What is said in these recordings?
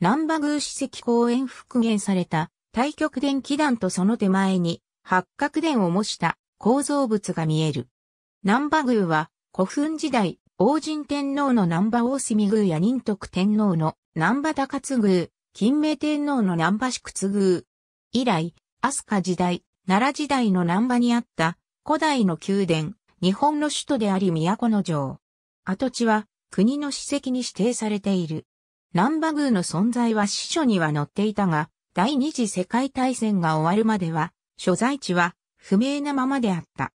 南馬宮史跡公園復元された太極殿基壇とその手前に八角殿を模した構造物が見える。南波宮は古墳時代、王神天皇の南波大隅宮や仁徳天皇の南波高津宮、金明天皇の南波宿津宮。以来、飛鳥時代、奈良時代の南波にあった古代の宮殿、日本の首都であり都の城。跡地は国の史跡に指定されている。南馬宮の存在は司書には載っていたが、第二次世界大戦が終わるまでは、所在地は不明なままであった。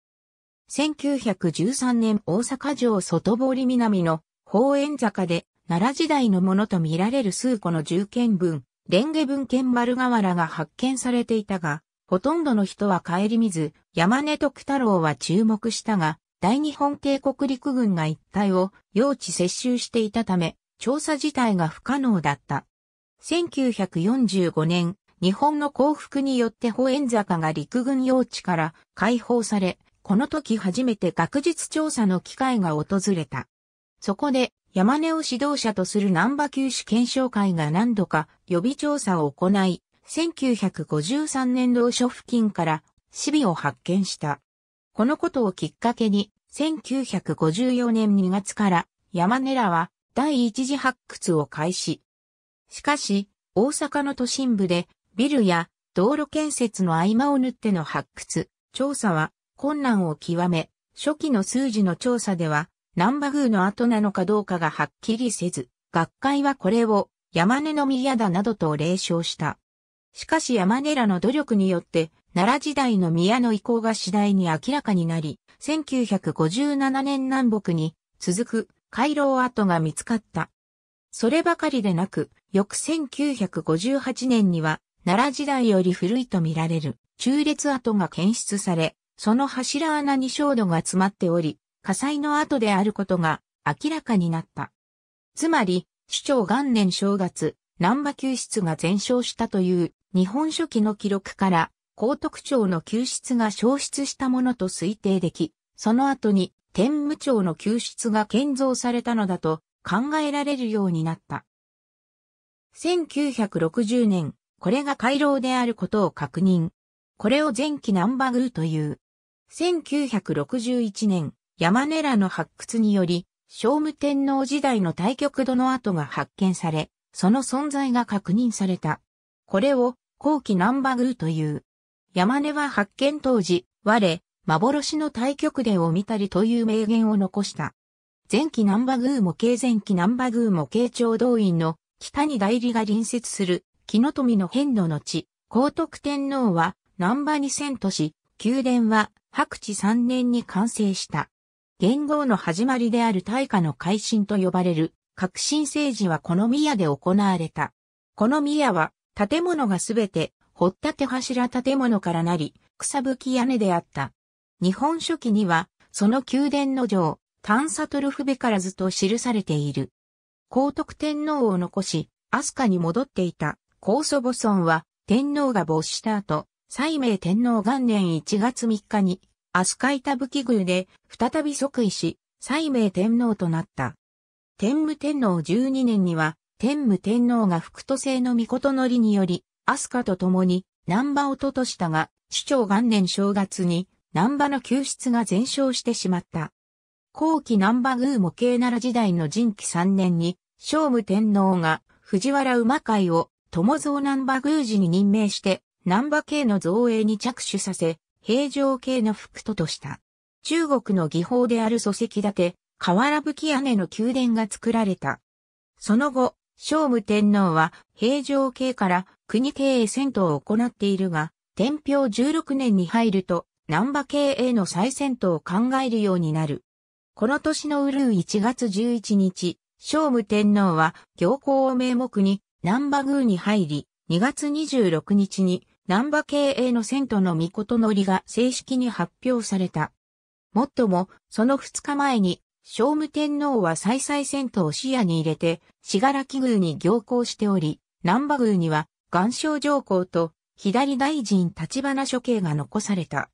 1913年大阪城外堀南の宝円坂で奈良時代のものと見られる数個の重剣文、レンゲ文剣丸瓦が発見されていたが、ほとんどの人は帰り見ず、山根徳太郎は注目したが、大日本帝国陸軍が一帯を用地接収していたため、調査自体が不可能だった。1945年、日本の降伏によってホエン坂が陸軍用地から解放され、この時初めて学術調査の機会が訪れた。そこで、山根を指導者とする南波九州検証会が何度か予備調査を行い、1953年同書付近からシビを発見した。このことをきっかけに、1954年2月から山根らは第一次発掘を開始。しかし、大阪の都心部でビルや道路建設の合間を縫っての発掘、調査は困難を極め、初期の数字の調査では、南波宮の後なのかどうかがはっきりせず、学会はこれを山根の宮だなどと霊称した。しかし山根らの努力によって、奈良時代の宮の意向が次第に明らかになり、1957年南北に続く回廊跡が見つかった。そればかりでなく、翌1958年には、奈良時代より古いと見られる中列跡が検出され、その柱穴に焦土が詰まっており、火災の跡であることが明らかになった。つまり、市長元年正月、南波救出が全焼したという日本書紀の記録から、高徳町の救出が消失したものと推定でき、その後に天武朝の救出が建造されたのだと考えられるようになった。1960年、これが回廊であることを確認。これを前期ナンバグーという。1961年、山根らの発掘により、聖武天皇時代の対極度の跡が発見され、その存在が確認された。これを後期ナンバグーという。山根は発見当時、我、幻の対極殿を見たりという名言を残した。前期南波宮模型前期南波宮模型長動員の北に代理が隣接する木の富の変の後、高徳天皇は南波に遷都市、宮殿は白地三年に完成した。元号の始まりである大化の改新と呼ばれる革新政治はこの宮で行われた。この宮は建物がすべて掘った手柱建物からなり、草吹き屋根であった。日本書紀には、その宮殿の城、探査トルフベからずと記されている。皇徳天皇を残し、アスカに戻っていた、高祖母孫は、天皇が没した後、西明天皇元年1月3日に、アスカイタブキ宮で、再び即位し、西明天皇となった。天武天皇12年には、天武天皇が福都政の御事のりにより、アスカと共に、南波をととしたが、市長元年正月に、南波の救室が全焼してしまった。後期南波宮模型奈良時代の人気3年に、聖武天皇が藤原馬会を友蔵南波宮寺に任命して、南波系の造営に着手させ、平城系の副都とした。中国の技法である礎石建て、瓦吹き屋根の宮殿が作られた。その後、聖武天皇は平城系から国系へ遷都を行っているが、天平16年に入ると、南波経営の再戦闘を考えるようになる。この年のうるう1月11日、聖武天皇は行幸を名目に南波宮に入り、2月26日に南波経営の戦都の御事のりが正式に発表された。もっとも、その2日前に、聖武天皇は再々遷都を視野に入れて、死柄木宮に行幸しており、南波宮には、岩礁上皇と左大臣立花処刑が残された。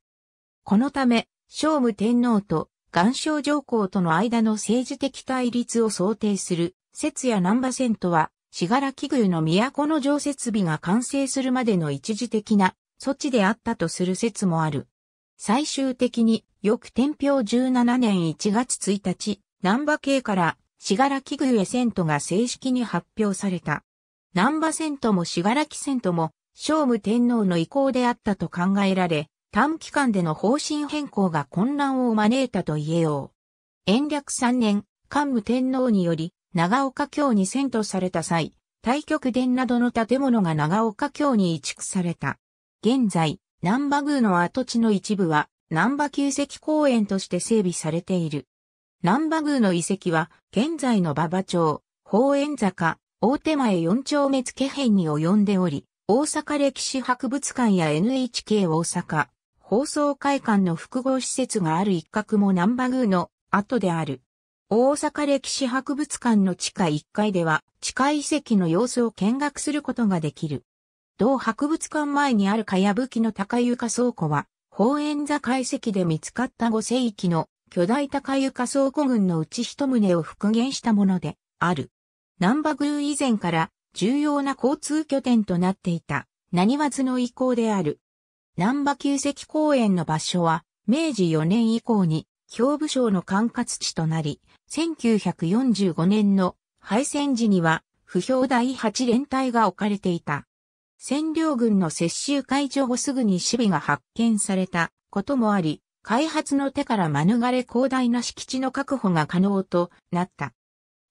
このため、聖武天皇と岩礁上皇との間の政治的対立を想定する、節や南波線とは、しがらき宮の都の常設日が完成するまでの一時的な措置であったとする説もある。最終的に、翌天平17年1月1日、南波系からしがらき宮遷都が正式に発表された。南波遷都もしがらき遷都も、聖武天皇の意向であったと考えられ、短期間での方針変更が混乱を招いたと言えよう。延暦3年、桓武天皇により、長岡京に遷都された際、太極殿などの建物が長岡京に移築された。現在、南波宮の跡地の一部は、南波旧跡公園として整備されている。南波宮の遺跡は、現在の馬場町、宝円坂、大手前4丁目付辺に及んでおり、大阪歴史博物館や NHK 大阪、放送会館の複合施設がある一角もナンバグーの跡である。大阪歴史博物館の地下1階では地下遺跡の様子を見学することができる。同博物館前にあるかやぶきの高床倉庫は、宝円座解析で見つかった5世紀の巨大高床倉庫群のうち一棟を復元したものである。南波宮以前から重要な交通拠点となっていた、何わずの遺構である。南波旧跡公園の場所は、明治4年以降に、兵部省の管轄地となり、1945年の敗戦時には、不評第8連隊が置かれていた。占領軍の接収解除後すぐに守備が発見されたこともあり、開発の手から免れ広大な敷地の確保が可能となった。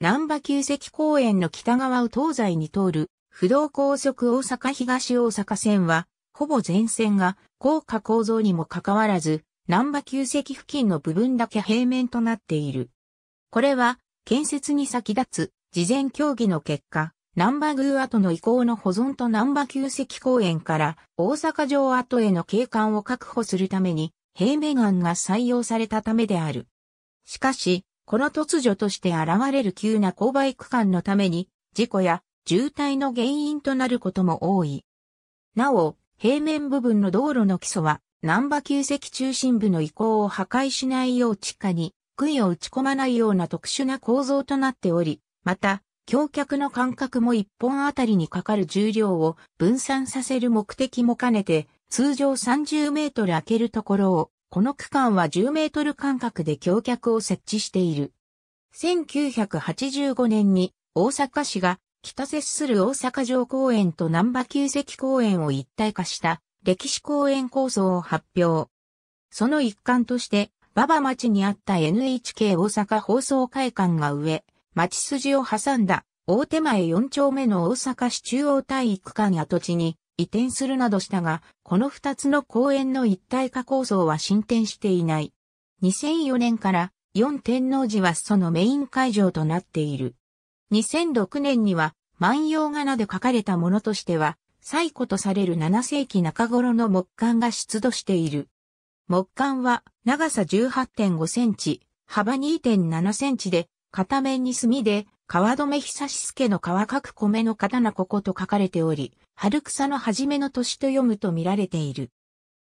南波旧跡公園の北側を東西に通る、不動高速大阪東大阪線は、ほぼ全線が高架構造にもかかわらず、南波旧跡付近の部分だけ平面となっている。これは、建設に先立つ、事前協議の結果、南波宮跡の遺構の保存と南波旧跡公園から大阪城跡への景観を確保するために、平面案が採用されたためである。しかし、この突如として現れる急な勾配区間のために、事故や渋滞の原因となることも多い。なお、平面部分の道路の基礎は、南波旧跡中心部の遺構を破壊しないよう地下に、杭を打ち込まないような特殊な構造となっており、また、橋脚の間隔も一本あたりにかかる重量を分散させる目的も兼ねて、通常30メートル空けるところを、この区間は10メートル間隔で橋脚を設置している。1985年に大阪市が北接する大阪城公園と南波旧跡公園を一体化した歴史公園構想を発表。その一環として、馬場町にあった NHK 大阪放送会館が上、町筋を挟んだ大手前4丁目の大阪市中央体育館跡地に移転するなどしたが、この2つの公園の一体化構想は進展していない。2004年から四天王寺はそのメイン会場となっている。2006年には万葉仮名で書かれたものとしては、最古とされる7世紀中頃の木簡が出土している。木簡は長さ18.5センチ、幅2.7センチで、片面に墨で、川止め久し助の川かく米の刀ここと書かれており、春草の初めの年と読むと見られている。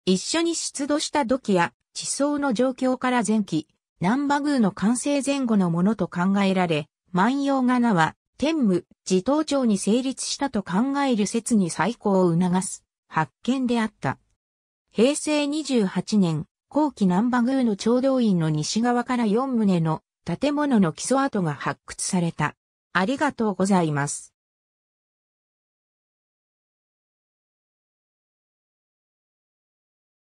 一緒に出土した土器や地層の状況から前期、南馬宮の完成前後のものと考えられ、万葉仮名は天武、自頭町に成立したと考える説に再考を促す発見であった。平成28年、後期南波宮の調道院の西側から4棟の建物の基礎跡が発掘された。ありがとうございます。